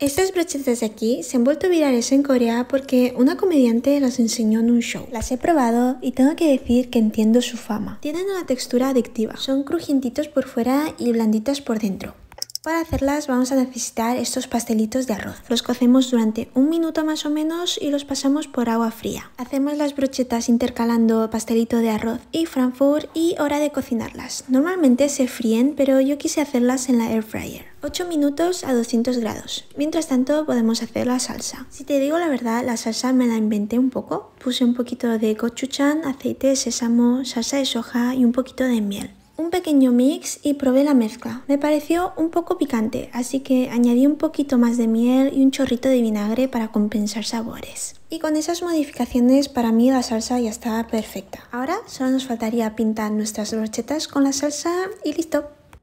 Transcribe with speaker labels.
Speaker 1: Estas brochetas de aquí se han vuelto virales en Corea porque una comediante las enseñó en un show. Las he probado y tengo que decir que entiendo su fama. Tienen una textura adictiva. Son crujientitos por fuera y blanditas por dentro. Para hacerlas vamos a necesitar estos pastelitos de arroz. Los cocemos durante un minuto más o menos y los pasamos por agua fría. Hacemos las brochetas intercalando pastelito de arroz y Frankfurt y hora de cocinarlas. Normalmente se fríen, pero yo quise hacerlas en la air fryer. 8 minutos a 200 grados. Mientras tanto podemos hacer la salsa. Si te digo la verdad, la salsa me la inventé un poco. Puse un poquito de gochujang, aceite de sésamo, salsa de soja y un poquito de miel un pequeño mix y probé la mezcla. Me pareció un poco picante, así que añadí un poquito más de miel y un chorrito de vinagre para compensar sabores. Y con esas modificaciones para mí la salsa ya estaba perfecta. Ahora solo nos faltaría pintar nuestras brochetas con la salsa y listo.